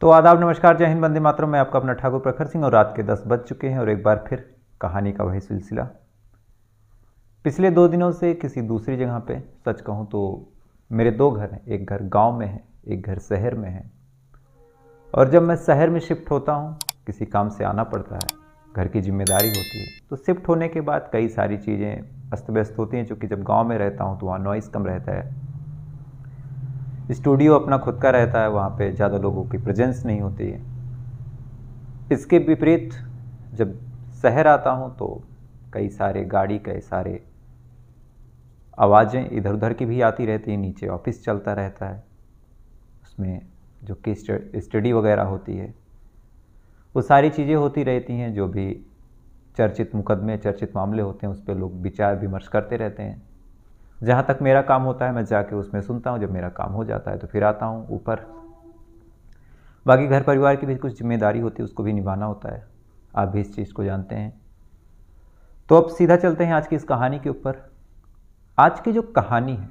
तो आदाब नमस्कार जय हिंद बंदी मातरम मैं आपका अपना ठाकुर प्रखर सिंह और रात के दस बज चुके हैं और एक बार फिर कहानी का वही सिलसिला पिछले दो दिनों से किसी दूसरी जगह पे सच कहूँ तो मेरे दो घर हैं एक घर गांव में है एक घर शहर में है और जब मैं शहर में शिफ्ट होता हूँ किसी काम से आना पड़ता है घर की जिम्मेदारी होती है तो शिफ्ट होने के बाद कई सारी चीज़ें अस्त व्यस्त होती हैं चूँकि जब गाँव में रहता हूँ तो वहाँ नॉइस कम रहता है स्टूडियो अपना खुद का रहता है वहाँ पे ज़्यादा लोगों की प्रेजेंस नहीं होती है इसके विपरीत जब शहर आता हूँ तो कई सारे गाड़ी कई सारे आवाज़ें इधर उधर की भी आती रहती हैं नीचे ऑफिस चलता रहता है उसमें जो कि स्टडी वगैरह होती है वो सारी चीज़ें होती रहती हैं जो भी चर्चित मुकदमे चर्चित मामले होते हैं उस पर लोग विचार विमर्श करते रहते हैं जहाँ तक मेरा काम होता है मैं जाके उसमें सुनता हूँ जब मेरा काम हो जाता है तो फिर आता हूँ ऊपर बाकी घर परिवार की भी कुछ जिम्मेदारी होती है उसको भी निभाना होता है आप भी इस चीज़ को जानते हैं तो अब सीधा चलते हैं आज की इस कहानी के ऊपर आज की जो कहानी है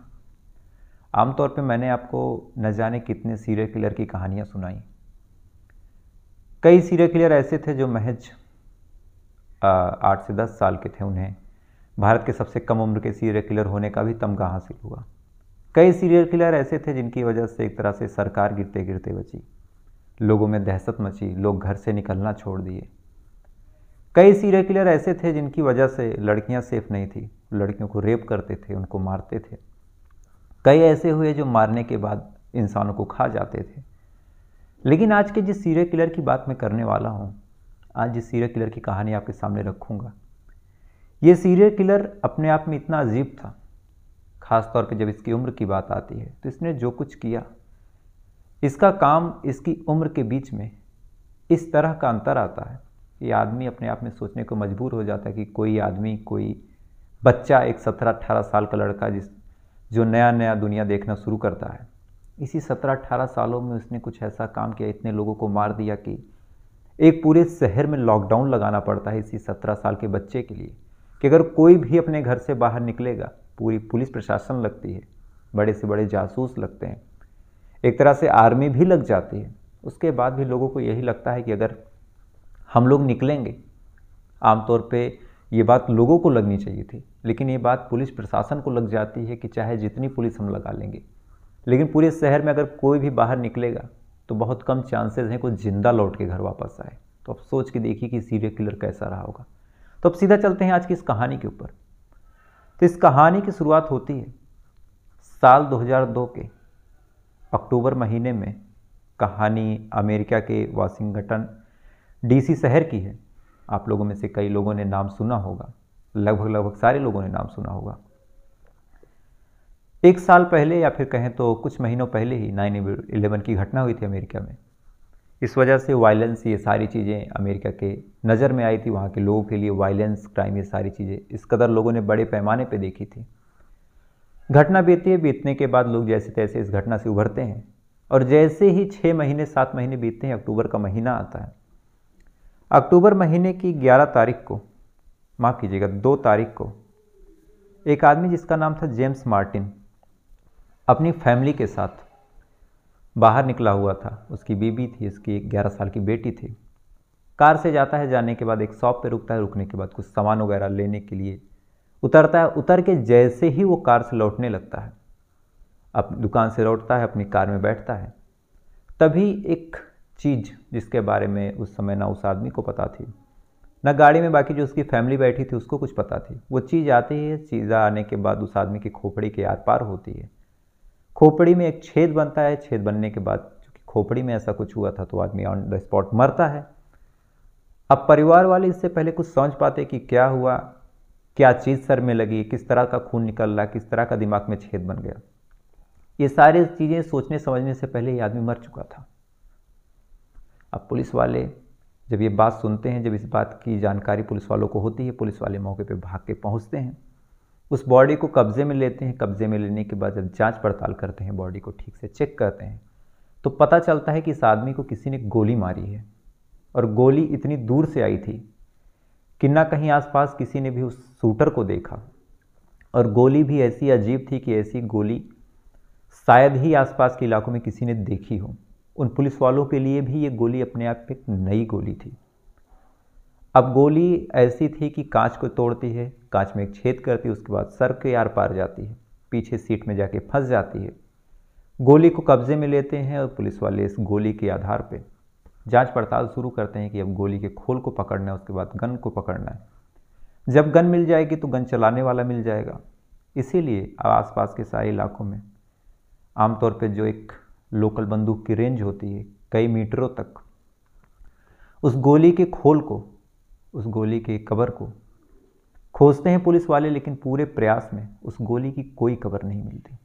आमतौर पे मैंने आपको न जाने कितने सीरियल किलर की कहानियाँ सुनाई कई सीरियल किलर ऐसे थे जो महज आठ से दस साल के थे उन्हें भारत के सबसे कम उम्र के सीरियल किलर होने का भी तमगा हासिल हुआ कई सीरियल किलर ऐसे थे जिनकी वजह से एक तरह से सरकार गिरते गिरते बची लोगों में दहशत मची लोग घर से निकलना छोड़ दिए कई सीरियल किलर ऐसे थे जिनकी वजह से लड़कियां सेफ नहीं थी लड़कियों को रेप करते थे उनको मारते थे कई ऐसे हुए जो मारने के बाद इंसानों को खा जाते थे लेकिन आज के जिस सीरियल किलर की बात मैं करने वाला हूँ आज जिस सीरियल किलर की कहानी आपके सामने रखूँगा ये सीरियल किलर अपने आप में इतना अजीब था खासतौर पर जब इसकी उम्र की बात आती है तो इसने जो कुछ किया इसका काम इसकी उम्र के बीच में इस तरह का अंतर आता है ये आदमी अपने आप में सोचने को मजबूर हो जाता है कि कोई आदमी कोई बच्चा एक सत्रह अट्ठारह साल का लड़का जिस जो नया नया दुनिया देखना शुरू करता है इसी सत्रह अट्ठारह सालों में उसने कुछ ऐसा काम किया इतने लोगों को मार दिया कि एक पूरे शहर में लॉकडाउन लगाना पड़ता है इसी सत्रह साल के बच्चे के लिए कि अगर कोई भी अपने घर से बाहर निकलेगा पूरी पुलिस प्रशासन लगती है बड़े से बड़े जासूस लगते हैं एक तरह से आर्मी भी लग जाती है उसके बाद भी लोगों को यही लगता है कि अगर हम लोग निकलेंगे आमतौर पे ये बात लोगों को लगनी चाहिए थी लेकिन ये बात पुलिस प्रशासन को लग जाती है कि चाहे जितनी पुलिस हम लगा लेंगे लेकिन पूरे शहर में अगर कोई भी बाहर निकलेगा तो बहुत कम चांसेस हैं कोई ज़िंदा लौट के घर वापस आए तो आप सोच के देखिए कि सीरियल किलर कैसा रहा होगा तो अब सीधा चलते हैं आज की इस कहानी के ऊपर तो इस कहानी की शुरुआत होती है साल 2002 के अक्टूबर महीने में कहानी अमेरिका के वाशिंगटन डीसी शहर की है आप लोगों में से कई लोगों ने नाम सुना होगा लगभग लगभग सारे लोगों ने नाम सुना होगा एक साल पहले या फिर कहें तो कुछ महीनों पहले ही नाइन इलेवन की घटना हुई थी अमेरिका में इस वजह से वायलेंस ये सारी चीज़ें अमेरिका के नज़र में आई थी वहाँ के लोगों के लिए वायलेंस क्राइम ये सारी चीज़ें इस कदर लोगों ने बड़े पैमाने पर देखी थी घटना बीती है बीतने के बाद लोग जैसे तैसे इस घटना से उभरते हैं और जैसे ही छः महीने सात महीने बीतते हैं अक्टूबर का महीना आता है अक्टूबर महीने की 11 तारीख को माफ़ कीजिएगा दो तारीख को एक आदमी जिसका नाम था जेम्स मार्टिन अपनी फैमिली के साथ बाहर निकला हुआ था उसकी बीबी थी उसकी ग्यारह साल की बेटी थी कार से जाता है जाने के बाद एक शॉप पे रुकता है रुकने के बाद कुछ सामान वगैरह लेने के लिए उतरता है उतर के जैसे ही वो कार से लौटने लगता है अब दुकान से लौटता है अपनी कार में बैठता है तभी एक चीज़ जिसके बारे में उस समय ना उस आदमी को पता थी ना गाड़ी में बाकी जो उसकी फैमिली बैठी थी उसको कुछ पता थी वो चीज़ आती है चीज़ आने के बाद उस आदमी की खोपड़ी के आर पार होती है खोपड़ी में एक छेद बनता है छेद बनने के बाद चूंकि खोपड़ी में ऐसा कुछ हुआ था तो आदमी ऑन द स्पॉट मरता है अब परिवार वाले इससे पहले कुछ समझ पाते कि क्या हुआ क्या चीज़ सर में लगी किस तरह का खून निकल रहा किस तरह का दिमाग में छेद बन गया ये सारी चीज़ें सोचने समझने से पहले ये आदमी मर चुका था अब पुलिस वाले जब ये बात सुनते हैं जब इस बात की जानकारी पुलिस वालों को होती है पुलिस वाले मौके पे भाग के पहुंचते हैं उस बॉडी को कब्ज़े में लेते हैं कब्ज़े में लेने के बाद जब जांच पड़ताल करते हैं बॉडी को ठीक से चेक करते हैं तो पता चलता है कि इस आदमी को किसी ने गोली मारी है और गोली इतनी दूर से आई थी कि ना कहीं आसपास किसी ने भी उस शूटर को देखा और गोली भी ऐसी अजीब थी कि ऐसी गोली शायद ही आसपास के इलाकों में किसी ने देखी हो उन पुलिस वालों के लिए भी ये गोली अपने आप एक नई गोली थी अब गोली ऐसी थी कि कांच को तोड़ती है कांच में एक छेद करती है उसके बाद सर के आर पार जाती है पीछे सीट में जाके फंस जाती है गोली को कब्जे में लेते हैं और पुलिस वाले इस गोली के आधार पर जांच पड़ताल शुरू करते हैं कि अब गोली के खोल को पकड़ना है उसके बाद गन को पकड़ना है जब गन मिल जाएगी तो गन चलाने वाला मिल जाएगा इसीलिए आसपास के सारे इलाकों में आमतौर पर जो एक लोकल बंदूक की रेंज होती है कई मीटरों तक उस गोली के खोल को उस गोली के कवर को खोजते हैं पुलिस वाले लेकिन पूरे प्रयास में उस गोली की कोई खबर नहीं मिलती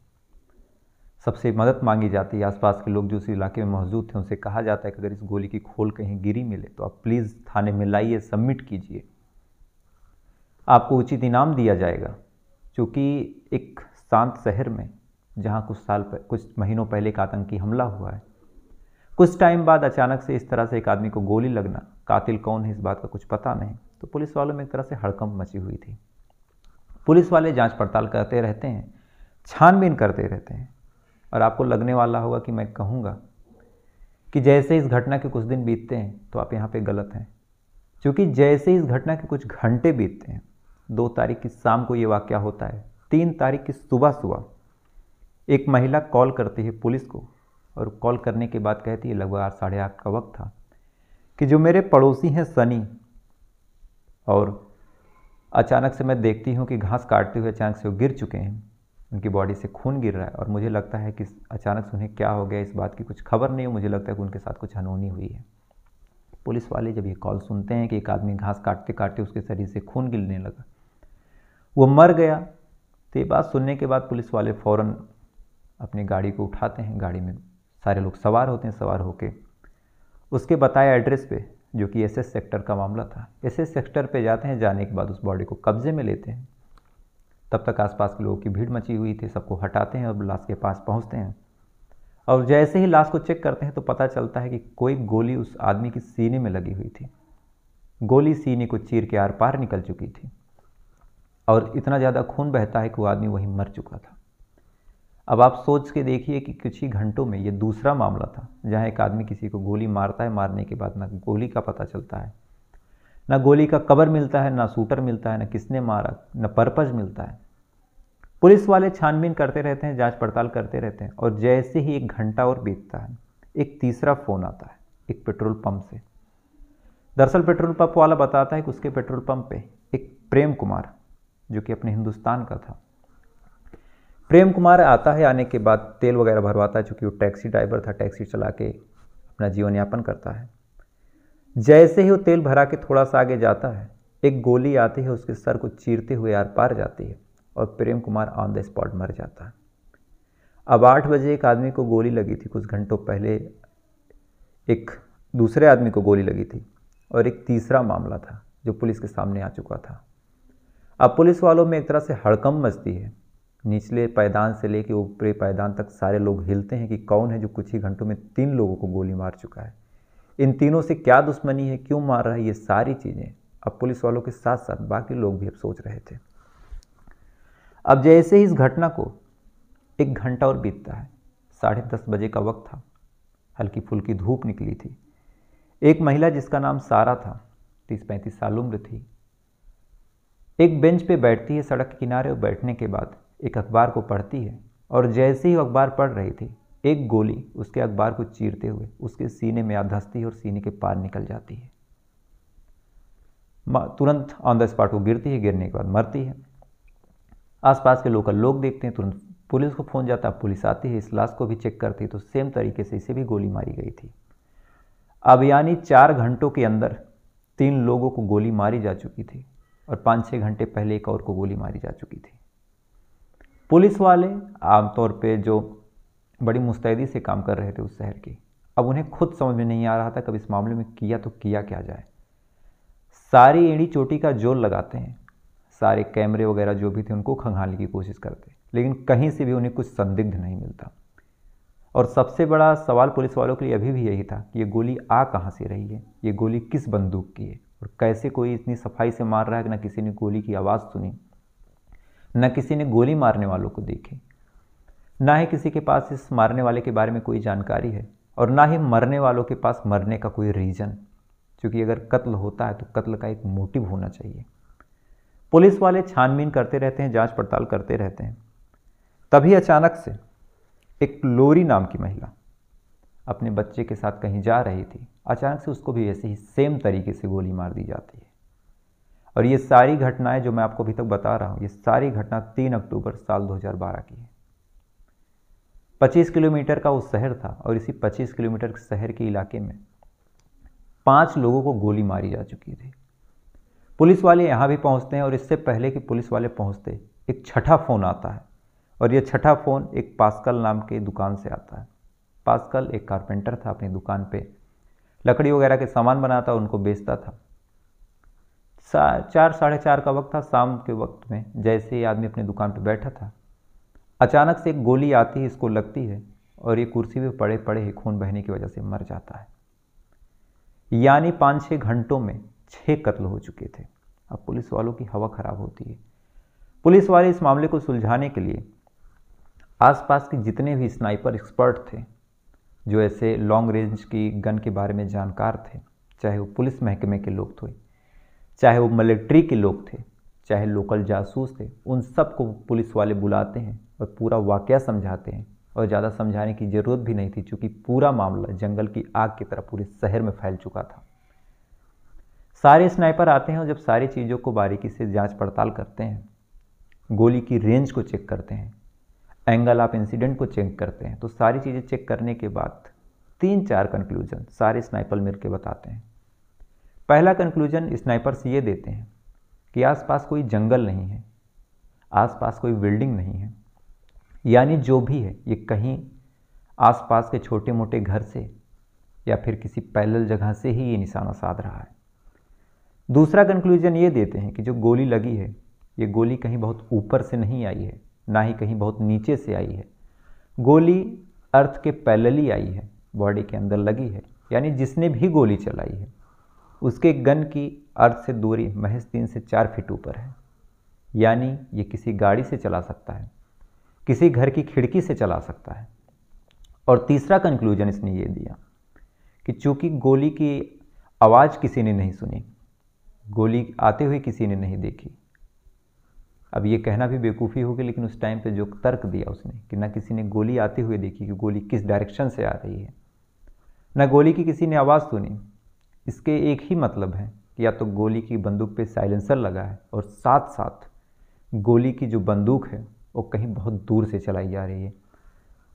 सबसे मदद मांगी जाती है आसपास के लोग जो उस इलाके में मौजूद थे उनसे कहा जाता है कि अगर इस गोली की खोल कहीं गिरी मिले तो आप प्लीज़ थाने में लाइए सबमिट कीजिए आपको उचित इनाम दिया जाएगा चूँकि एक शांत शहर में जहाँ कुछ साल पर कुछ महीनों पहले एक आतंकी हमला हुआ है कुछ टाइम बाद अचानक से इस तरह से एक आदमी को गोली लगना कातिल कौन है इस बात का कुछ पता नहीं तो पुलिस वालों में एक तरह से हड़कंप मची हुई थी पुलिस वाले जांच पड़ताल करते रहते हैं छानबीन करते रहते हैं और आपको लगने वाला होगा कि मैं कहूँगा कि जैसे इस घटना के कुछ दिन बीतते हैं तो आप यहाँ पे गलत हैं क्योंकि जैसे इस घटना के कुछ घंटे बीतते हैं दो तारीख की शाम को ये वाक्य होता है तीन तारीख की सुबह सुबह एक महिला कॉल करती है पुलिस को और कॉल करने के बाद कहती है लगभग आठ साढ़े आठ का वक्त था कि जो मेरे पड़ोसी हैं सनी और अचानक से मैं देखती हूँ कि घास काटते हुए अचानक से वो गिर चुके हैं उनकी बॉडी से खून गिर रहा है और मुझे लगता है कि अचानक से उन्हें क्या हो गया इस बात की कुछ खबर नहीं हो मुझे लगता है कि उनके साथ कुछ अनहोनी हुई है पुलिस वाले जब ये कॉल सुनते हैं कि एक आदमी घास काटते काटते उसके शरीर से खून गिरने लगा वो मर गया तो ये बात सुनने के बाद पुलिस वाले फ़ौर अपनी गाड़ी को उठाते हैं गाड़ी में सारे लोग सवार होते हैं सवार होके उसके बताए एड्रेस पे जो कि एसएस सेक्टर का मामला था एसएस सेक्टर पे जाते हैं जाने के बाद उस बॉडी को कब्जे में लेते हैं तब तक आसपास के लोगों की भीड़ मची हुई थी सबको हटाते हैं और लाश के पास पहुंचते हैं और जैसे ही लाश को चेक करते हैं तो पता चलता है कि कोई गोली उस आदमी के सीने में लगी हुई थी गोली सीने को चीर के आर पार निकल चुकी थी और इतना ज़्यादा खून बहता है कि वो आदमी वहीं मर चुका था अब आप सोच के देखिए कि कुछ ही घंटों में ये दूसरा मामला था जहाँ एक आदमी किसी को गोली मारता है मारने के बाद ना गोली का पता चलता है ना गोली का कवर मिलता है ना सूटर मिलता है ना किसने मारा ना पर्पज मिलता है पुलिस वाले छानबीन करते रहते हैं जांच पड़ताल करते रहते हैं और जैसे ही एक घंटा और बीतता है एक तीसरा फ़ोन आता है एक पेट्रोल पंप से दरअसल पेट्रोल पंप वाला बताता है कि उसके पेट्रोल पंप पे एक प्रेम कुमार जो कि अपने हिंदुस्तान का था प्रेम कुमार आता है आने के बाद तेल वगैरह भरवाता है चूँकि वो टैक्सी ड्राइवर था टैक्सी चला के अपना जीवन यापन करता है जैसे ही वो तेल भरा के थोड़ा सा आगे जाता है एक गोली आती है उसके सर को चीरते हुए आर पार जाती है और Prem Kumar on the spot मर जाता है अब आठ बजे एक आदमी को गोली लगी थी कुछ घंटों पहले एक दूसरे आदमी को गोली लगी थी और एक तीसरा मामला था जो पुलिस के सामने आ चुका था अब पुलिस वालों में एक तरह से हड़कम मचती है निचले पैदान से लेकर ऊपरी पैदान तक सारे लोग हिलते हैं कि कौन है जो कुछ ही घंटों में तीन लोगों को गोली मार चुका है इन तीनों से क्या दुश्मनी है क्यों मार रहा है ये सारी चीज़ें अब पुलिस वालों के साथ साथ बाकी लोग भी अब सोच रहे थे अब जैसे ही इस घटना को एक घंटा और बीतता है साढ़े दस बजे का वक्त था हल्की फुल्की धूप निकली थी एक महिला जिसका नाम सारा था तीस पैंतीस साल उम्र थी एक बेंच पे बैठती है सड़क के किनारे और बैठने के बाद एक अखबार को पढ़ती है और जैसे ही अखबार पढ़ रही थी एक गोली उसके अखबार को चीरते हुए उसके सीने में आ धसती है और सीने के पार निकल जाती है तुरंत ऑन द स्पॉट वो गिरती है गिरने के बाद मरती है आसपास के लोकल लोग देखते हैं तुरंत पुलिस को फ़ोन जाता है पुलिस आती है इस लाश को भी चेक करती है तो सेम तरीके से इसे भी गोली मारी गई थी अब यानी चार घंटों के अंदर तीन लोगों को गोली मारी जा चुकी थी और पाँच छः घंटे पहले एक और को गोली मारी जा चुकी थी पुलिस वाले आमतौर पे जो बड़ी मुस्तैदी से काम कर रहे थे उस शहर की अब उन्हें खुद समझ में नहीं आ रहा था कब इस मामले में किया तो किया क्या जाए सारी एड़ी चोटी का जोर लगाते हैं सारे कैमरे वगैरह जो भी थे उनको खंगालने की कोशिश करते लेकिन कहीं से भी उन्हें कुछ संदिग्ध नहीं मिलता और सबसे बड़ा सवाल पुलिस वालों के लिए अभी भी यही था कि ये गोली आ कहाँ से रही है ये गोली किस बंदूक की है और कैसे कोई इतनी सफाई से मार रहा है कि ना किसी ने गोली की आवाज़ सुनी न किसी ने गोली मारने वालों को देखी ना ही किसी के पास इस मारने वाले के बारे में कोई जानकारी है और ना ही मरने वालों के पास मरने का कोई रीज़न क्योंकि अगर कत्ल होता है तो कत्ल का एक मोटिव होना चाहिए पुलिस वाले छानबीन करते रहते हैं जांच पड़ताल करते रहते हैं तभी अचानक से एक लोरी नाम की महिला अपने बच्चे के साथ कहीं जा रही थी अचानक से उसको भी ऐसे ही सेम तरीके से गोली मार दी जाती है और ये सारी घटनाएं जो मैं आपको अभी तक बता रहा हूं ये सारी घटना तीन अक्टूबर साल 2012 की है 25 किलोमीटर का वो शहर था और इसी 25 किलोमीटर शहर के इलाके में पांच लोगों को गोली मारी जा चुकी थी पुलिस वाले यहां भी पहुंचते हैं और इससे पहले कि पुलिस वाले पहुंचते एक छठा फ़ोन आता है और यह छठा फ़ोन एक पास्कल नाम के दुकान से आता है पास्कल एक कारपेंटर था अपनी दुकान पे लकड़ी वगैरह के सामान बनाता उनको बेचता था चार साढ़े चार का वक्त था शाम के वक्त में जैसे ये आदमी अपनी दुकान पर बैठा था अचानक से एक गोली आती है इसको लगती है और ये कुर्सी पर पड़े पड़े ही खून बहने की वजह से मर जाता है यानी पाँच छः घंटों में छः कत्ल हो चुके थे अब पुलिस वालों की हवा खराब होती है पुलिस वाले इस मामले को सुलझाने के लिए आसपास के जितने भी स्नाइपर एक्सपर्ट थे जो ऐसे लॉन्ग रेंज की गन के बारे में जानकार थे चाहे वो पुलिस महकमे के लोग थे चाहे वो मिलिट्री के लोग थे चाहे लोकल जासूस थे उन सबको पुलिस वाले बुलाते हैं और पूरा वाक़ समझाते हैं और ज़्यादा समझाने की ज़रूरत भी नहीं थी चूँकि पूरा मामला जंगल की आग की तरह पूरे शहर में फैल चुका था सारे स्नाइपर आते हैं और जब सारी चीज़ों को बारीकी से जांच पड़ताल करते हैं गोली की रेंज को चेक करते हैं एंगल आप इंसिडेंट को चेक करते हैं तो सारी चीज़ें चेक करने के बाद तीन चार कंक्लूजन सारे स्नाइपर मिल के बताते हैं पहला कंक्लूजन स्नाइपर्स ये देते हैं कि आसपास कोई जंगल नहीं है आसपास कोई बिल्डिंग नहीं है यानी जो भी है ये कहीं आसपास के छोटे मोटे घर से या फिर किसी पैदल जगह से ही ये निशाना साध रहा है दूसरा कंक्लूजन ये देते हैं कि जो गोली लगी है ये गोली कहीं बहुत ऊपर से नहीं आई है ना ही कहीं बहुत नीचे से आई है गोली अर्थ के पैलली ही आई है बॉडी के अंदर लगी है यानी जिसने भी गोली चलाई है उसके गन की अर्थ से दूरी महज तीन से चार फीट ऊपर है यानी ये किसी गाड़ी से चला सकता है किसी घर की खिड़की से चला सकता है और तीसरा कंक्लूजन इसने ये दिया कि चूंकि गोली की आवाज़ किसी ने नहीं सुनी गोली आते हुए किसी ने नहीं देखी अब ये कहना भी बेवकूफ़ी होगी लेकिन उस टाइम पे जो तर्क दिया उसने कि ना किसी ने गोली आते हुए देखी कि गोली किस डायरेक्शन से आ रही है ना गोली की किसी ने आवाज़ सुनी इसके एक ही मतलब है कि या तो गोली की बंदूक पे साइलेंसर लगा है और साथ साथ गोली की जो बंदूक है वो कहीं बहुत दूर से चलाई जा रही है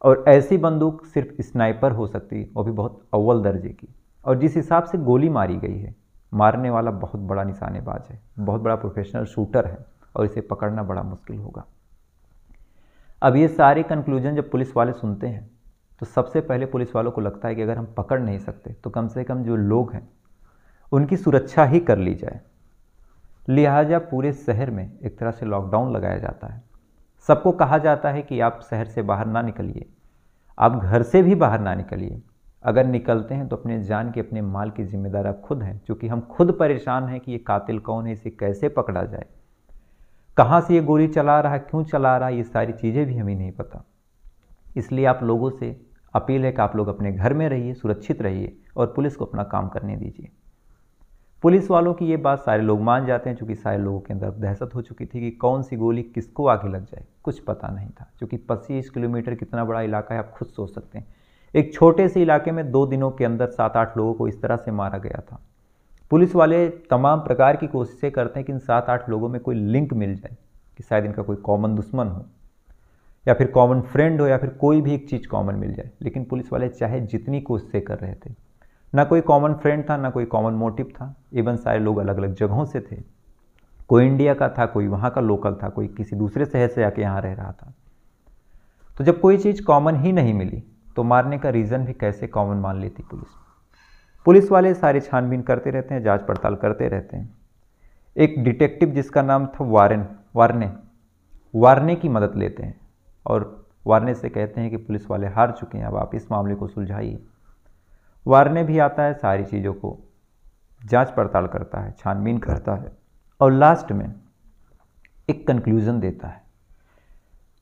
और ऐसी बंदूक सिर्फ स्नाइपर हो सकती है वो भी बहुत अव्वल दर्जे की और जिस हिसाब से गोली मारी गई है मारने वाला बहुत बड़ा निशानेबाज है बहुत बड़ा प्रोफेशनल शूटर है और इसे पकड़ना बड़ा मुश्किल होगा अब ये सारे कंक्लूजन जब पुलिस वाले सुनते हैं तो सबसे पहले पुलिस वालों को लगता है कि अगर हम पकड़ नहीं सकते तो कम से कम जो लोग हैं उनकी सुरक्षा ही कर ली जाए लिहाजा पूरे शहर में एक तरह से लॉकडाउन लगाया जाता है सबको कहा जाता है कि आप शहर से बाहर ना निकलिए आप घर से भी बाहर ना निकलिए अगर निकलते हैं तो अपने जान के अपने माल की जिम्मेदार आप खुद हैं क्योंकि हम खुद परेशान हैं कि ये कातिल कौन है इसे कैसे पकड़ा जाए कहाँ से ये गोली चला रहा है क्यों चला रहा है ये सारी चीज़ें भी हमें नहीं पता इसलिए आप लोगों से अपील है कि आप लोग अपने घर में रहिए सुरक्षित रहिए और पुलिस को अपना काम करने दीजिए पुलिस वालों की ये बात सारे लोग मान जाते हैं चूँकि सारे लोगों के अंदर दहशत हो चुकी थी कि कौन सी गोली किसको आगे लग जाए कुछ पता नहीं था चूँकि पच्चीस किलोमीटर कितना बड़ा इलाका है आप खुद सोच सकते हैं एक छोटे से इलाके में दो दिनों के अंदर सात आठ लोगों को इस तरह से मारा गया था पुलिस वाले तमाम प्रकार की कोशिशें करते हैं कि इन सात आठ लोगों में कोई लिंक मिल जाए कि शायद इनका कोई कॉमन दुश्मन हो या फिर कॉमन फ्रेंड हो या फिर कोई भी एक चीज़ कॉमन मिल जाए लेकिन पुलिस वाले चाहे जितनी कोशिशें कर रहे थे ना कोई कॉमन फ्रेंड था ना कोई कॉमन मोटिव था इवन सारे लोग अलग अलग जगहों से थे कोई इंडिया का था कोई वहाँ का लोकल था कोई किसी दूसरे शहर से आके यहाँ रह रहा था तो जब कोई चीज़ कॉमन ही नहीं मिली तो मारने का रीज़न भी कैसे कॉमन मान लेती पुलिस पुलिस वाले सारे छानबीन करते रहते हैं जांच पड़ताल करते रहते हैं एक डिटेक्टिव जिसका नाम था वारन वारने वारने की मदद लेते हैं और वारने से कहते हैं कि पुलिस वाले हार चुके हैं अब आप इस मामले को सुलझाइए वारने भी आता है सारी चीज़ों को जांच पड़ताल करता है छानबीन करता है और लास्ट में एक कंक्लूज़न देता है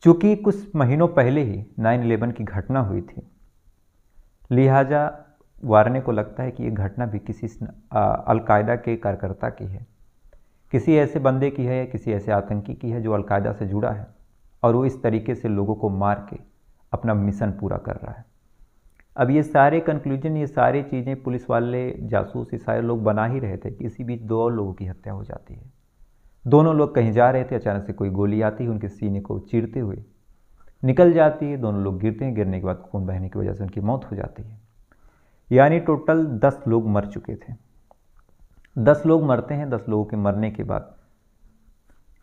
चूँकि कुछ महीनों पहले ही नाइन इलेवन की घटना हुई थी लिहाजा वारने को लगता है कि ये घटना भी किसी अलकायदा के कार्यकर्ता की है किसी ऐसे बंदे की है या किसी ऐसे आतंकी की है जो अलकायदा से जुड़ा है और वो इस तरीके से लोगों को मार के अपना मिशन पूरा कर रहा है अब ये सारे कंक्लूजन ये सारी चीज़ें पुलिस वाले जासूस ये सारे लोग बना ही रहे थे कि इसी बीच दो और लोगों की हत्या हो जाती है दोनों लोग कहीं जा रहे थे अचानक से कोई गोली आती है उनके सीने को चीरते हुए निकल जाती है दोनों लोग गिरते हैं गिरने के बाद खून बहने की वजह से उनकी मौत हो जाती है यानी टोटल दस लोग मर चुके थे दस लोग मरते हैं दस लोगों के मरने के बाद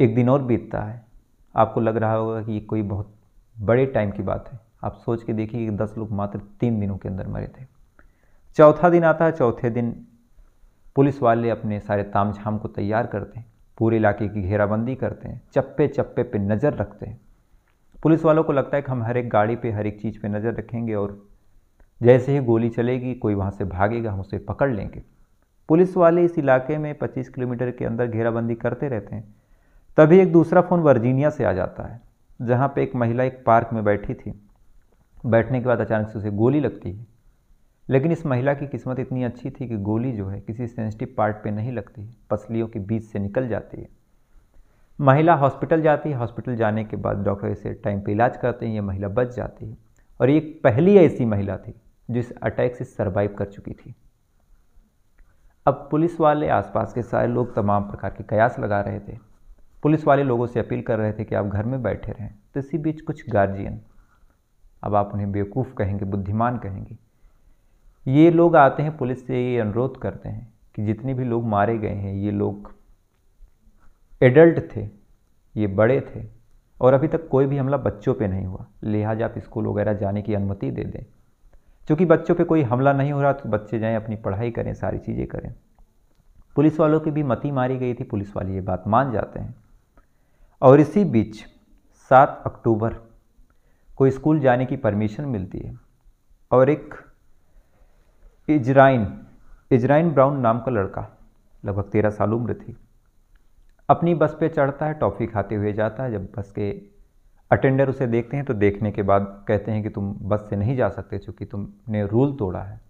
एक दिन और बीतता है आपको लग रहा होगा कि ये कोई बहुत बड़े टाइम की बात है आप सोच के देखिए कि दस लोग मात्र तीन दिनों के अंदर मरे थे चौथा दिन आता है चौथे दिन पुलिस वाले अपने सारे तामझाम को तैयार करते हैं पूरे इलाके की घेराबंदी करते हैं चप्पे चप्पे पे नज़र रखते हैं पुलिस वालों को लगता है कि हम हर एक गाड़ी पे हर एक चीज़ पे नज़र रखेंगे और जैसे ही गोली चलेगी कोई वहाँ से भागेगा हम उसे पकड़ लेंगे पुलिस वाले इस इलाके में 25 किलोमीटर के अंदर घेराबंदी करते रहते हैं तभी एक दूसरा फ़ोन वर्जीनिया से आ जाता है जहाँ पे एक महिला एक पार्क में बैठी थी बैठने के बाद अचानक से उसे गोली लगती है लेकिन इस महिला की किस्मत इतनी अच्छी थी कि गोली जो है किसी सेंसिटिव पार्ट पे नहीं लगती है पसलियों के बीच से निकल जाती है महिला हॉस्पिटल जाती है हॉस्पिटल जाने के बाद डॉक्टर इसे टाइम पे इलाज करते हैं ये महिला बच जाती है और ये पहली ऐसी महिला थी जो इस अटैक से सर्वाइव कर चुकी थी अब पुलिस वाले आसपास के सारे लोग तमाम प्रकार के कयास लगा रहे थे पुलिस वाले लोगों से अपील कर रहे थे कि आप घर में बैठे रहें तो इसी बीच कुछ गार्जियन अब आप उन्हें बेवकूफ़ कहेंगे बुद्धिमान कहेंगे ये लोग आते हैं पुलिस से ये अनुरोध करते हैं कि जितने भी लोग मारे गए हैं ये लोग एडल्ट थे ये बड़े थे और अभी तक कोई भी हमला बच्चों पे नहीं हुआ लिहाजा आप स्कूल वगैरह जाने की अनुमति दे दें क्योंकि बच्चों पे कोई हमला नहीं हो रहा तो बच्चे जाएं अपनी पढ़ाई करें सारी चीज़ें करें पुलिस वालों की भी मती मारी गई थी पुलिस वाले ये बात मान जाते हैं और इसी बीच सात अक्टूबर को स्कूल जाने की परमिशन मिलती है और एक इजराइन इजराइन ब्राउन नाम का लड़का लगभग तेरह साल उम्र थी अपनी बस पे चढ़ता है टॉफ़ी खाते हुए जाता है जब बस के अटेंडर उसे देखते हैं तो देखने के बाद कहते हैं कि तुम बस से नहीं जा सकते चूँकि तुमने रूल तोड़ा है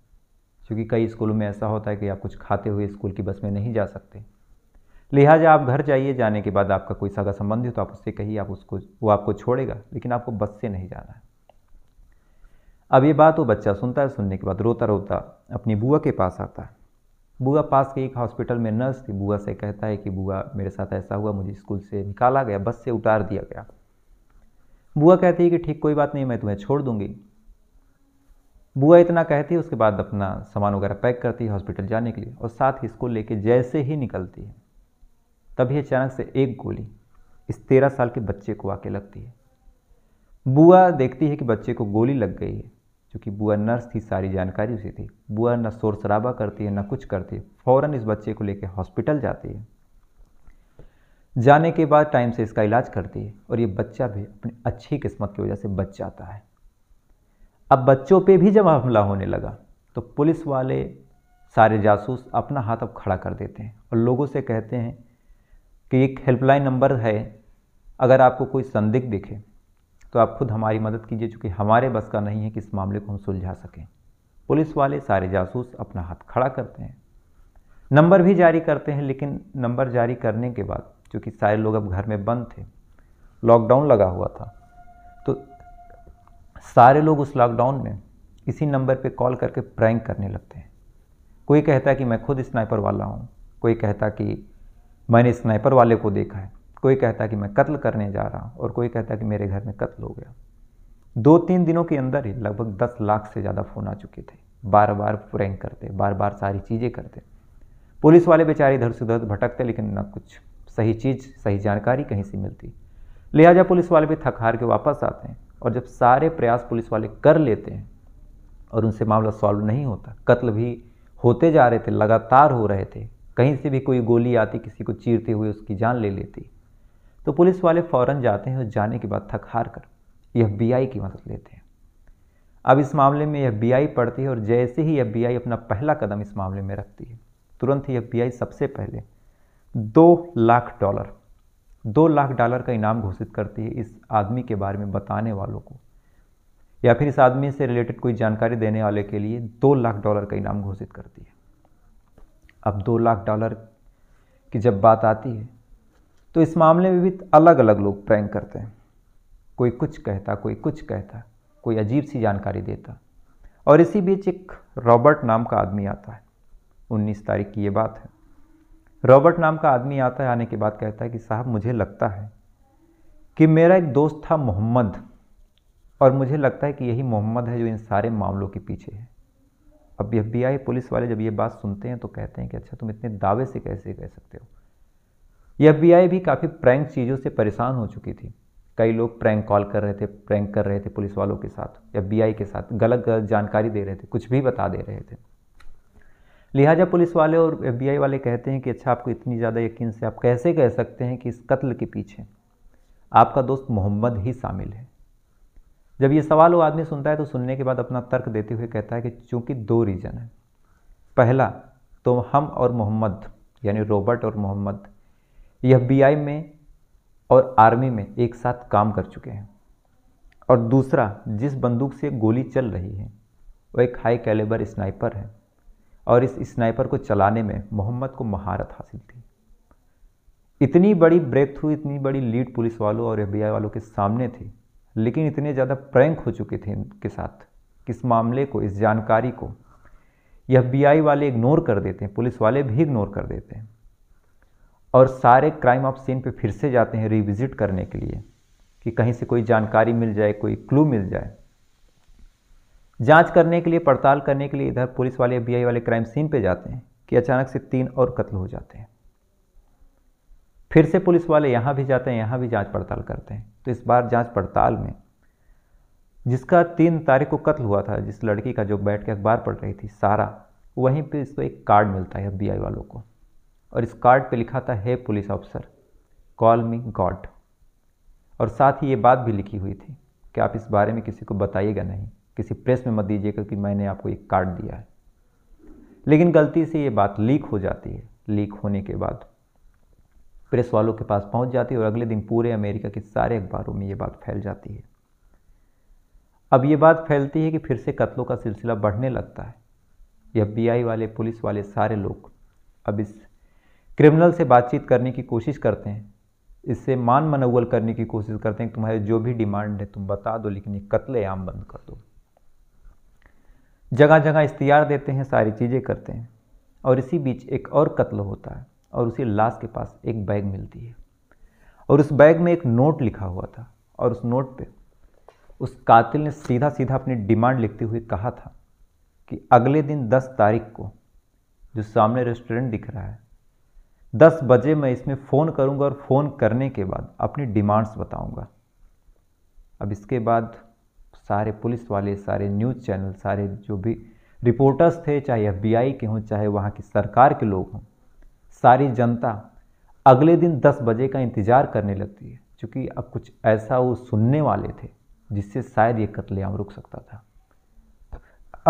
क्योंकि कई स्कूलों में ऐसा होता है कि आप कुछ खाते हुए स्कूल की बस में नहीं जा सकते लिहाजा आप घर जाइए जाने के बाद आपका कोई सगा संबंधी हो तो आप उससे कहिए आप उसको वो आपको छोड़ेगा लेकिन आपको बस से नहीं जाना है अब ये बात वो बच्चा सुनता है सुनने के बाद रोता रोता अपनी बुआ के पास आता है बुआ पास के एक हॉस्पिटल में नर्स थी बुआ से कहता है कि बुआ मेरे साथ ऐसा हुआ मुझे स्कूल से निकाला गया बस से उतार दिया गया बुआ कहती है कि ठीक कोई बात नहीं मैं तुम्हें छोड़ दूंगी बुआ इतना कहती है उसके बाद अपना सामान वगैरह पैक करती है हॉस्पिटल जाने के लिए और साथ ही स्कूल लेके जैसे ही निकलती है तभी अचानक से एक गोली इस तेरह साल के बच्चे को आके लगती है बुआ देखती है कि बच्चे को गोली लग गई है क्योंकि बुआ नर्स थी सारी जानकारी उसे थी बुआ न शोर शराबा करती है न कुछ करती है फ़ौरन इस बच्चे को लेकर हॉस्पिटल जाती है जाने के बाद टाइम से इसका इलाज करती है और ये बच्चा भी अपनी अच्छी किस्मत की वजह से बच जाता है अब बच्चों पे भी जब हमला होने लगा तो पुलिस वाले सारे जासूस अपना हाथ अब खड़ा कर देते हैं और लोगों से कहते हैं कि एक हेल्पलाइन नंबर है अगर आपको कोई संदिग्ध दिखे तो आप खुद हमारी मदद कीजिए चूँकि हमारे बस का नहीं है कि इस मामले को हम सुलझा सकें पुलिस वाले सारे जासूस अपना हाथ खड़ा करते हैं नंबर भी जारी करते हैं लेकिन नंबर जारी करने के बाद चूँकि सारे लोग अब घर में बंद थे लॉकडाउन लगा हुआ था तो सारे लोग उस लॉकडाउन में इसी नंबर पे कॉल करके प्रैंक करने लगते हैं कोई कहता है कि मैं खुद स्नाइपर वाला हूँ कोई कहता कि मैंने स्नाइपर वाले को देखा है कोई कहता कि मैं कत्ल करने जा रहा हूँ और कोई कहता कि मेरे घर में कत्ल हो गया दो तीन दिनों के अंदर ही लगभग दस लाख से ज़्यादा फ़ोन आ चुके थे बार बार प्रैंक करते बार बार सारी चीज़ें करते पुलिस वाले बेचारे इधर से उधर भटकते लेकिन ना कुछ सही चीज़ सही जानकारी कहीं से मिलती लिहाजा पुलिस वाले भी थक हार के वापस आते हैं और जब सारे प्रयास पुलिस वाले कर लेते हैं और उनसे मामला सॉल्व नहीं होता कत्ल भी होते जा रहे थे लगातार हो रहे थे कहीं से भी कोई गोली आती किसी को चीरते हुए उसकी जान ले लेती तो पुलिस वाले फौरन जाते हैं और जाने के बाद थक हार कर एफ की मदद लेते हैं अब इस मामले में एफ पड़ती है और जैसे ही एफ अपना पहला कदम इस मामले में रखती है तुरंत ही एफ सबसे पहले दो लाख डॉलर दो लाख डॉलर का इनाम घोषित करती है इस आदमी के बारे में बताने वालों को या फिर इस आदमी से रिलेटेड कोई जानकारी देने वाले के लिए दो लाख डॉलर का इनाम घोषित करती है अब दो लाख डॉलर की जब बात आती है तो इस मामले में भी अलग अलग लोग प्रैंक करते हैं कोई कुछ कहता कोई कुछ कहता कोई अजीब सी जानकारी देता और इसी बीच एक रॉबर्ट नाम का आदमी आता है 19 तारीख की ये बात है रॉबर्ट नाम का आदमी आता है आने के बाद कहता है कि साहब मुझे लगता है कि मेरा एक दोस्त था मोहम्मद और मुझे लगता है कि यही मोहम्मद है जो इन सारे मामलों के पीछे है अब एफ बी आई पुलिस वाले जब ये बात सुनते हैं तो कहते हैं कि अच्छा तुम इतने दावे से कैसे कह सकते हो ये एफ बी आई भी काफ़ी प्रैंक चीज़ों से परेशान हो चुकी थी कई लोग प्रैंक कॉल कर रहे थे प्रैंक कर रहे थे पुलिस वालों के साथ एफ बी आई के साथ गलत गलत जानकारी दे रहे थे कुछ भी बता दे रहे थे लिहाजा पुलिस वाले और एफ बी आई वाले कहते हैं कि अच्छा आपको इतनी ज़्यादा यकीन से आप कैसे कह सकते हैं कि इस कत्ल के पीछे आपका दोस्त मोहम्मद ही शामिल है जब ये सवाल वो आदमी सुनता है तो सुनने के बाद अपना तर्क देते हुए कहता है कि चूंकि दो रीज़न है पहला तो हम और मोहम्मद यानी रॉबर्ट और मोहम्मद यह बी में और आर्मी में एक साथ काम कर चुके हैं और दूसरा जिस बंदूक से गोली चल रही है वह एक हाई कैलेबर स्नाइपर है और इस स्नाइपर को चलाने में मोहम्मद को महारत हासिल थी इतनी बड़ी ब्रेक थ्रू इतनी बड़ी लीड पुलिस वालों और एफ वालों के सामने थी लेकिन इतने ज़्यादा प्रैंक हो चुके थे इनके साथ किस मामले को इस जानकारी को यह बीआई वाले इग्नोर कर देते हैं पुलिस वाले भी इग्नोर कर देते हैं और सारे क्राइम ऑफ सीन पे फिर से जाते हैं रिविजिट करने के लिए कि कहीं से कोई जानकारी मिल जाए कोई क्लू मिल जाए जांच करने के लिए पड़ताल करने के लिए इधर पुलिस वाले बी वाले क्राइम सीन पे जाते हैं कि अचानक से तीन और कत्ल हो जाते हैं फिर से पुलिस वाले यहाँ भी जाते हैं यहाँ भी जांच पड़ताल करते हैं तो इस बार जांच पड़ताल में जिसका तीन तारीख को कत्ल हुआ था जिस लड़की का जो बैठ के अखबार पढ़ रही थी सारा वहीं पे इसको एक कार्ड मिलता है एफ वालों को और इस कार्ड पे लिखा था hey police officer call me god और साथ ही ये बात भी लिखी हुई थी कि आप इस बारे में किसी को बताइएगा नहीं किसी प्रेस में मत दीजिएगा कि मैंने आपको एक कार्ड दिया है लेकिन गलती से ये बात लीक हो जाती है लीक होने के बाद प्रेस वालों के पास पहुंच जाती है और अगले दिन पूरे अमेरिका के सारे अखबारों में ये बात फैल जाती है अब ये बात फैलती है कि फिर से कत्लों का सिलसिला बढ़ने लगता है एफ वाले पुलिस वाले सारे लोग अब इस क्रिमिनल से बातचीत करने की कोशिश करते हैं इससे मान मनोवल करने की कोशिश करते हैं तुम्हारे जो भी डिमांड है तुम बता दो लेकिन ये कत्ल आम बंद कर दो जगह जगह इश्तियार देते हैं सारी चीज़ें करते हैं और इसी बीच एक और कत्ल होता है और उसी लाश के पास एक बैग मिलती है और उस बैग में एक नोट लिखा हुआ था और उस नोट पे उस कातिल ने सीधा सीधा अपनी डिमांड लिखते हुए कहा था कि अगले दिन 10 तारीख को जो सामने रेस्टोरेंट दिख रहा है 10 बजे मैं इसमें फ़ोन करूंगा और फ़ोन करने के बाद अपनी डिमांड्स बताऊंगा अब इसके बाद सारे पुलिस वाले सारे न्यूज़ चैनल सारे जो भी रिपोर्टर्स थे चाहे एफ के हों चाहे वहाँ की सरकार के लोग हों सारी जनता अगले दिन 10 बजे का इंतज़ार करने लगती है क्योंकि अब कुछ ऐसा वो सुनने वाले थे जिससे शायद ये कत्लेआम रुक सकता था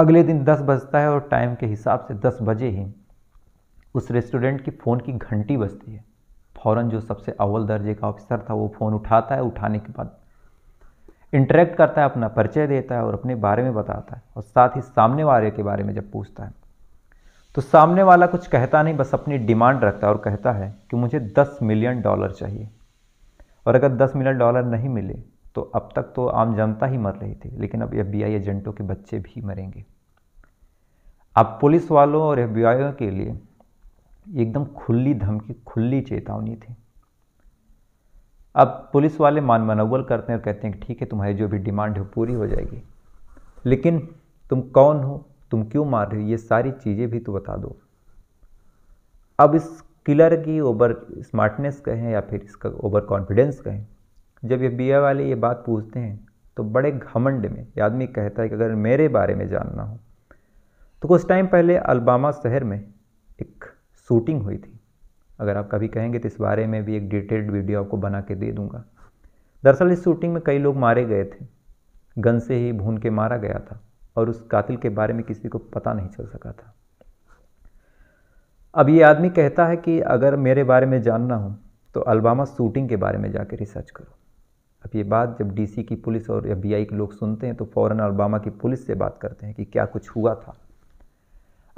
अगले दिन 10 बजता है और टाइम के हिसाब से 10 बजे ही उस रेस्टोरेंट की फ़ोन की घंटी बजती है फ़ौर जो सबसे अव्वल दर्जे का ऑफिसर था वो फ़ोन उठाता है उठाने के बाद इंटरेक्ट करता है अपना परिचय देता है और अपने बारे में बताता है और साथ ही सामने वाले के बारे में जब पूछता है तो सामने वाला कुछ कहता नहीं बस अपनी डिमांड रखता और कहता है कि मुझे 10 मिलियन डॉलर चाहिए और अगर 10 मिलियन डॉलर नहीं मिले तो अब तक तो आम जनता ही मर रही थी लेकिन अब एफ एजेंटों के बच्चे भी मरेंगे अब पुलिस वालों और एफ के लिए एकदम खुली धमकी खुली चेतावनी थी अब पुलिस वाले मान मनोवल करते हैं और कहते हैं कि ठीक है तुम्हारी जो भी डिमांड है पूरी हो जाएगी लेकिन तुम कौन हो तुम क्यों मार रहे हो ये सारी चीज़ें भी तो बता दो अब इस किलर की ओवर स्मार्टनेस कहें या फिर इसका ओवर कॉन्फिडेंस कहें जब ये बी वाले ये बात पूछते हैं तो बड़े घमंड में ये आदमी कहता है कि अगर मेरे बारे में जानना हो तो कुछ टाइम पहले अलबामा शहर में एक शूटिंग हुई थी अगर आप कभी कहेंगे तो इस बारे में भी एक डिटेल्ड वीडियो आपको बना के दे दूंगा दरअसल इस शूटिंग में कई लोग मारे गए थे गन से ही भून के मारा गया था और उस कातिल के बारे में किसी को पता नहीं चल सका था अब ये आदमी कहता है कि अगर मेरे बारे में जानना हो तो अलबामा शूटिंग के बारे में जाकर रिसर्च करो अब ये बात जब डीसी की पुलिस और एफ के लोग सुनते हैं तो फ़ौरन अलबामा की पुलिस से बात करते हैं कि क्या कुछ हुआ था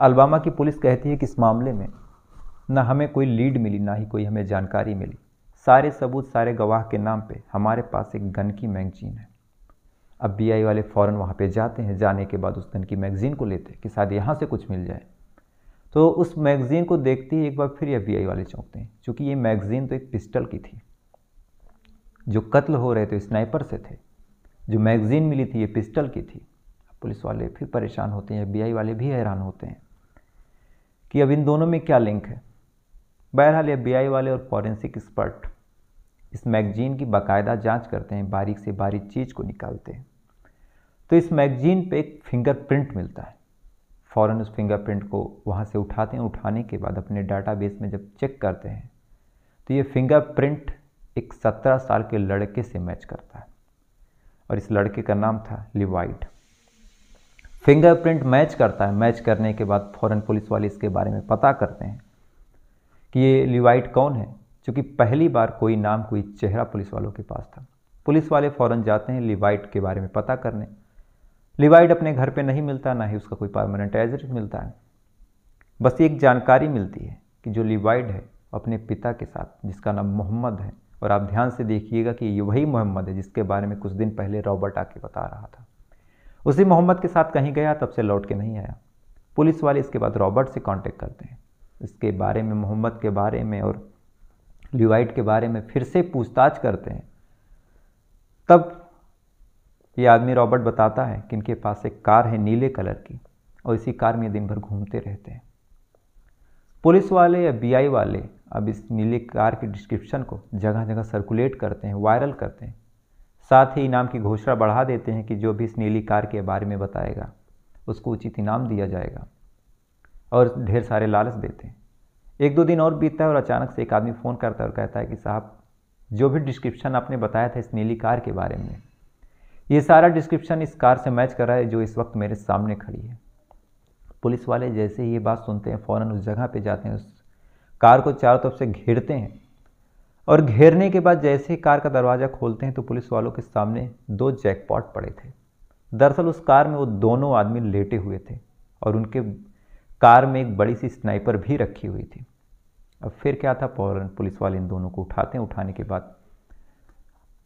अलबामा की पुलिस कहती है कि इस मामले में ना हमें कोई लीड मिली ना ही कोई हमें जानकारी मिली सारे सबूत सारे गवाह के नाम पे हमारे पास एक गन की मैगजीन है अब बी वाले फ़ौर वहाँ पर जाते हैं जाने के बाद उस दिन की मैगज़ीन को लेते हैं कि शायद यहाँ से कुछ मिल जाए तो उस मैगज़ीन को देखते ही एक बार फिर एफ वाले चौंकते हैं क्योंकि ये मैगज़ीन तो एक पिस्टल की थी जो कत्ल हो रहे थे स्नाइपर से थे जो मैगज़ीन मिली थी ये पिस्टल की थी पुलिस वाले फिर परेशान होते हैं एफ वाले भी हैरान होते हैं कि अब इन दोनों में क्या लिंक है बहरहाल एफ वाले और फॉरेंसिक एक्सपर्ट इस मैगजीन की बाकायदा जांच करते हैं बारीक से बारीक चीज़ को निकालते हैं तो इस मैगजीन पे एक फिंगरप्रिंट मिलता है फ़ौर उस फिंगरप्रिंट को वहाँ से उठाते हैं उठाने के बाद अपने डाटाबेस में जब चेक करते हैं तो ये फिंगरप्रिंट एक सत्रह साल के लड़के से मैच करता है और इस लड़के का नाम था लिवाइट फिंगरप्रिंट मैच करता है मैच करने के बाद फ़ौरन पुलिस वाले इसके बारे में पता करते हैं कि ये लिवाइट कौन है क्योंकि पहली बार कोई नाम कोई चेहरा पुलिस वालों के पास था पुलिस वाले फ़ौरन जाते हैं लिवाइट के बारे में पता करने लिवाइट अपने घर पे नहीं मिलता ना ही उसका कोई परमानेंट एजेंट मिलता है बस एक जानकारी मिलती है कि जो लिवाइड है अपने पिता के साथ जिसका नाम मोहम्मद है और आप ध्यान से देखिएगा कि ये वही मोहम्मद है जिसके बारे में कुछ दिन पहले रॉबर्ट आके बता रहा था उसी मोहम्मद के साथ कहीं गया तब से लौट के नहीं आया पुलिस वाले इसके बाद रॉबर्ट से कांटेक्ट करते हैं इसके बारे में मोहम्मद के बारे में और ल्यूवाइट के बारे में फिर से पूछताछ करते हैं तब ये आदमी रॉबर्ट बताता है कि इनके पास एक कार है नीले कलर की और इसी कार में दिन भर घूमते रहते हैं पुलिस वाले या बीआई वाले अब इस नीले कार की डिस्क्रिप्शन को जगह जगह सर्कुलेट करते हैं वायरल करते हैं साथ ही इनाम की घोषणा बढ़ा देते हैं कि जो भी इस नीली कार के बारे में बताएगा उसको उचित इनाम दिया जाएगा और ढेर सारे लालच देते हैं एक दो दिन और बीतता है और अचानक से एक आदमी फ़ोन करता है और कहता है कि साहब जो भी डिस्क्रिप्शन आपने बताया था इस नीली कार के बारे में ये सारा डिस्क्रिप्शन इस कार से मैच कर रहा है जो इस वक्त मेरे सामने खड़ी है पुलिस वाले जैसे ही ये बात सुनते हैं फ़ौरन उस जगह पे जाते हैं उस कार को चारों तरफ से घेरते हैं और घेरने के बाद जैसे ही कार का दरवाज़ा खोलते हैं तो पुलिस वालों के सामने दो जैकपॉट पड़े थे दरअसल उस कार में वो दोनों आदमी लेटे हुए थे और उनके कार में एक बड़ी सी स्नाइपर भी रखी हुई थी अब फिर क्या था फौरन पुलिस वाले इन दोनों को उठाते हैं उठाने के बाद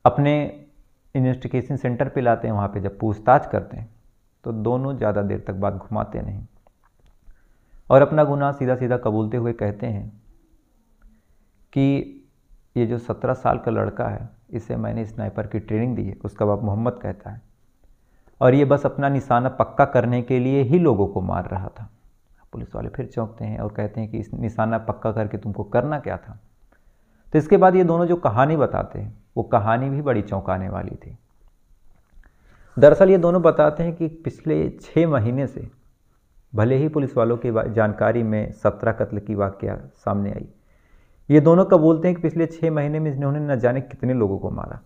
अपने इन्वेस्टिगेशन सेंटर पे लाते हैं वहाँ पे जब पूछताछ करते हैं तो दोनों ज़्यादा देर तक बात घुमाते नहीं और अपना गुनाह सीधा सीधा कबूलते हुए कहते हैं कि ये जो सत्रह साल का लड़का है इसे मैंने स्नाइपर की ट्रेनिंग दी है उसका बाप मोहम्मद कहता है और ये बस अपना निशाना पक्का करने के लिए ही लोगों को मार रहा था पुलिस वाले फिर चौंकते हैं और कहते हैं कि इस निशाना पक्का करके तुमको करना क्या था तो इसके बाद ये दोनों जो कहानी बताते हैं वो कहानी भी बड़ी चौंकाने वाली थी दरअसल ये दोनों बताते हैं कि पिछले छः महीने से भले ही पुलिस वालों की जानकारी में सत्रह कत्ल की वाक्य सामने आई ये दोनों कबूलते हैं कि पिछले छः महीने में इन्होंने न जाने कितने लोगों को मारा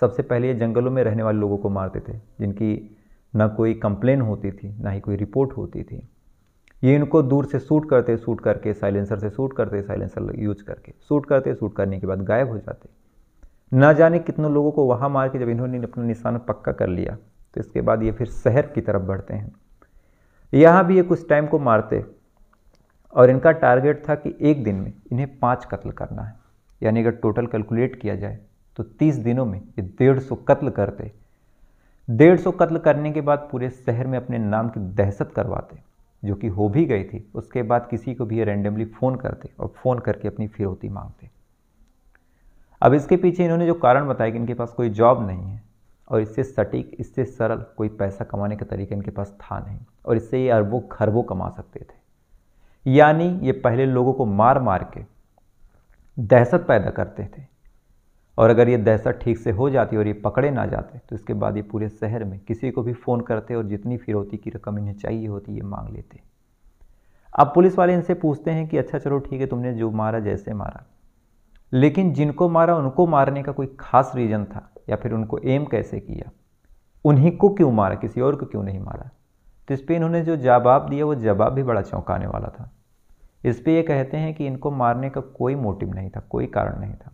सबसे पहले ये जंगलों में रहने वाले लोगों को मारते थे जिनकी ना कोई कंप्लेन होती थी ना ही कोई रिपोर्ट होती थी ये इनको दूर से शूट करते शूट करके साइलेंसर से शूट करते साइलेंसर यूज करके शूट करते शूट करने के बाद गायब हो जाते ना जाने कितने लोगों को वहाँ मार के जब इन्होंने अपना निशाना पक्का कर लिया तो इसके बाद ये फिर शहर की तरफ बढ़ते हैं यहाँ भी ये कुछ टाइम को मारते और इनका टारगेट था कि एक दिन में इन्हें पाँच कत्ल करना है यानी अगर टोटल कैलकुलेट किया जाए तो तीस दिनों में ये डेढ़ सौ कत्ल करते डेढ़ सौ कत्ल करने के बाद पूरे शहर में अपने नाम की दहशत करवाते जो कि हो भी गई थी उसके बाद किसी को भी रैंडमली फ़ोन करते और फ़ोन करके अपनी फिरौती मांगते अब इसके पीछे इन्होंने जो कारण बताया कि इनके पास कोई जॉब नहीं है और इससे सटीक इससे सरल कोई पैसा कमाने का तरीका इनके पास था नहीं और इससे ये अरबों खरबों कमा सकते थे यानी ये पहले लोगों को मार मार के दहशत पैदा करते थे और अगर ये दहशत ठीक से हो जाती और ये पकड़े ना जाते तो इसके बाद ये पूरे शहर में किसी को भी फ़ोन करते और जितनी फिरौती की रकम इन्हें चाहिए होती ये मांग लेते अब पुलिस वाले इनसे पूछते हैं कि अच्छा चलो ठीक है तुमने जो मारा जैसे मारा लेकिन जिनको मारा उनको मारने का कोई खास रीज़न था या फिर उनको एम कैसे किया उन्हीं को क्यों मारा किसी और को क्यों नहीं मारा तो इस पर इन्होंने जो जवाब दिया वो जवाब भी बड़ा चौंकाने वाला था इस पर ये कहते हैं कि इनको मारने का कोई मोटिव नहीं था कोई कारण नहीं था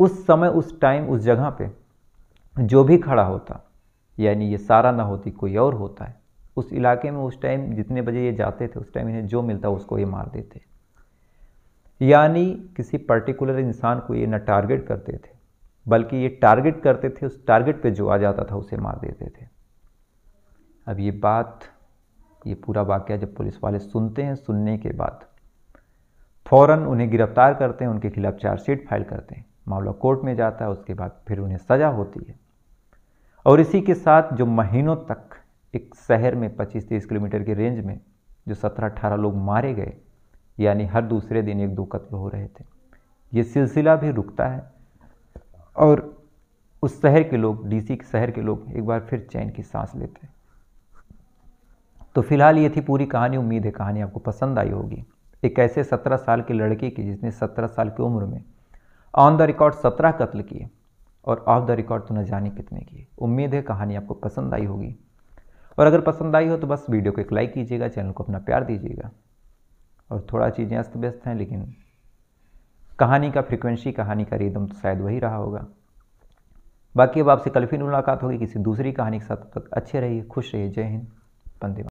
उस समय उस टाइम उस जगह पे जो भी खड़ा होता यानी ये सारा ना होती कोई और होता है उस इलाके में उस टाइम जितने बजे ये जाते थे उस टाइम इन्हें जो मिलता उसको ये मार देते यानी किसी पर्टिकुलर इंसान को ये ना टारगेट करते थे बल्कि ये टारगेट करते थे उस टारगेट पे जो आ जाता था उसे मार देते थे अब ये बात ये पूरा वाक्य जब पुलिस वाले सुनते हैं सुनने के बाद फ़ौरन उन्हें गिरफ्तार करते हैं उनके खिलाफ़ चार्जशीट फाइल करते हैं मामला कोर्ट में जाता है उसके बाद फिर उन्हें सज़ा होती है और इसी के साथ जो महीनों तक एक शहर में 25-30 किलोमीटर के रेंज में जो 17-18 लोग मारे गए यानी हर दूसरे दिन एक दो कत्ल हो रहे थे ये सिलसिला भी रुकता है और उस शहर के लोग डीसी के शहर के लोग एक बार फिर चैन की सांस लेते हैं तो फिलहाल ये थी पूरी कहानी उम्मीद है कहानी आपको पसंद आई होगी एक ऐसे सत्रह साल के लड़के की जिसने सत्रह साल की उम्र में ऑन द रिकॉर्ड सत्रह कत्ल किए और ऑफ द रिकॉर्ड तो न जाने कितने किए उम्मीद है कहानी आपको पसंद आई होगी और अगर पसंद आई हो तो बस वीडियो को एक लाइक कीजिएगा चैनल को अपना प्यार दीजिएगा और थोड़ा चीज़ें अस्त व्यस्त हैं लेकिन कहानी का फ्रिक्वेंसी कहानी का रिदम तो शायद वही रहा होगा बाकी अब आपसे कल फिर मुलाकात होगी किसी दूसरी कहानी के साथ तक अच्छे रहिए खुश रहिए जय हिंद बंदे